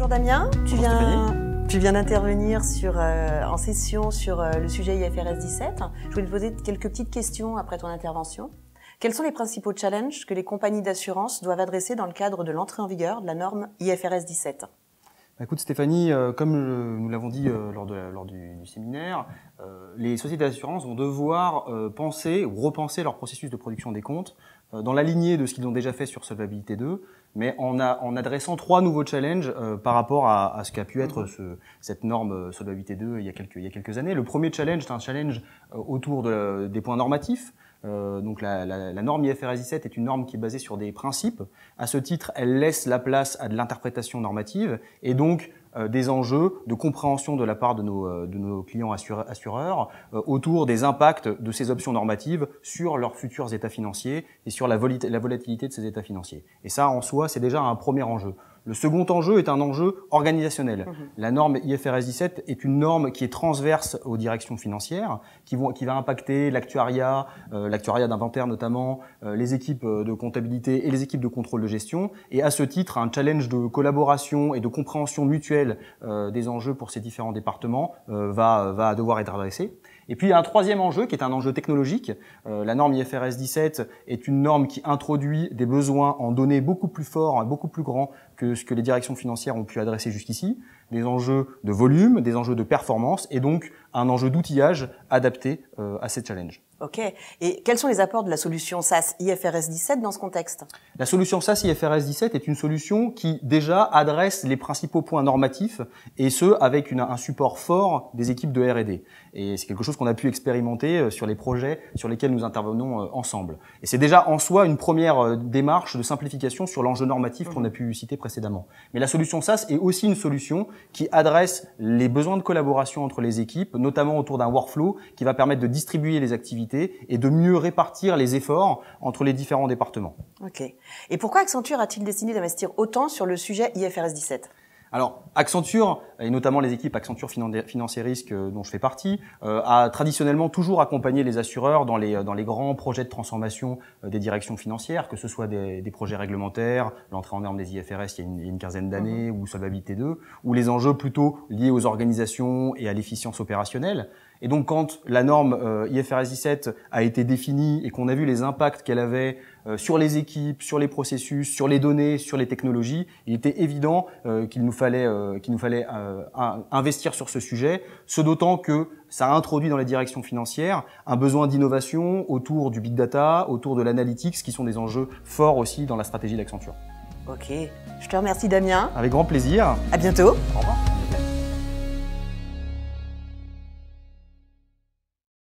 Bonjour Damien, tu viens, tu viens d'intervenir sur, euh, en session sur euh, le sujet IFRS 17. Je voulais te poser quelques petites questions après ton intervention. Quels sont les principaux challenges que les compagnies d'assurance doivent adresser dans le cadre de l'entrée en vigueur de la norme IFRS 17 bah, écoute Stéphanie, euh, comme euh, nous l'avons dit euh, lors, de, lors du, séminaire, les sociétés d'assurance vont devoir penser ou repenser leur processus de production des comptes dans la lignée de ce qu'ils ont déjà fait sur Solvabilité 2, mais en, en adressant trois nouveaux challenges par rapport à, à ce qu'a pu être ce, cette norme Solvabilité 2 il y, a quelques, il y a quelques années. Le premier challenge, c'est un challenge autour de, des points normatifs. Euh, donc la, norme IFRS 17 est une norme qui est basée sur des principes. À ce titre, elle laisse la place à de l'interprétation normative et donc euh, des enjeux de compréhension de la part de nos, euh, clients assureurs autour des impacts de ces options normatives sur leurs futurs états financiers et sur la volatilité de ces états financiers. Et ça, en soi, c'est déjà un premier enjeu. Le second enjeu est un enjeu organisationnel. Mhm. La norme IFRS 17 est une norme qui est transverse aux directions financières, qui, va impacter l'actuariat, euh, l'actuariat d'inventaire notamment, euh, les équipes euh, de comptabilité et les équipes de contrôle de gestion. Et à ce titre, un challenge de collaboration et de compréhension mutuelle des enjeux pour ces différents départements va devoir être adressé. Et puis il y a un troisième enjeu qui est un enjeu technologique. Euh, la norme IFRS 17 est une norme qui introduit des besoins en données beaucoup plus forts, hein, beaucoup plus grands que ce que les directions financières ont pu adresser jusqu'ici des enjeux de volume, des enjeux de performance et donc un enjeu d'outillage adapté euh, à ces challenges. OK. Et quels sont les apports de la solution SaaS IFRS 17 dans ce contexte La solution SaaS IFRS 17 est une solution qui déjà adresse les principaux points normatifs et ce avec un support fort des équipes de R&D. Et c'est quelque chose qu'on a pu expérimenter euh, sur les projets sur lesquels nous intervenons euh, ensemble. Et c'est déjà en soi une première démarche de simplification sur l'enjeu normatif mmh. qu'on a pu citer précédemment. Mais la solution SaaS est aussi une solution qui adresse les besoins de collaboration entre les équipes, notamment autour d'un workflow qui va permettre de distribuer les activités et de mieux répartir les efforts entre les différents départements. Ok. Et pourquoi Accenture a-t-il décidé d'investir autant sur le sujet IFRS 17 alors, Accenture, et notamment les équipes Accenture Financier Risque euh, dont je fais partie, euh, a traditionnellement toujours accompagné les assureurs dans les, euh, dans les grands projets de transformation des directions financières, que ce soit des, projets réglementaires, l'entrée en norme des IFRS il y a une, quinzaine d'années, mhm. ou Solvabilité 2, ou les enjeux plutôt liés aux organisations et à l'efficience opérationnelle. Et donc quand la norme euh, IFRS 17 a été définie et qu'on a vu les impacts qu'elle avait euh, sur les équipes, sur les processus, sur les données, sur les technologies, il était évident euh, qu'il nous fallait, qu'il nous fallait investir sur ce sujet, ce d'autant que ça a introduit dans la direction financière un besoin d'innovation autour du big data, autour de l'analytics, qui sont des enjeux forts aussi dans la stratégie d'Accenture. Ok, je te remercie Damien. Avec grand plaisir. À bientôt. Au revoir.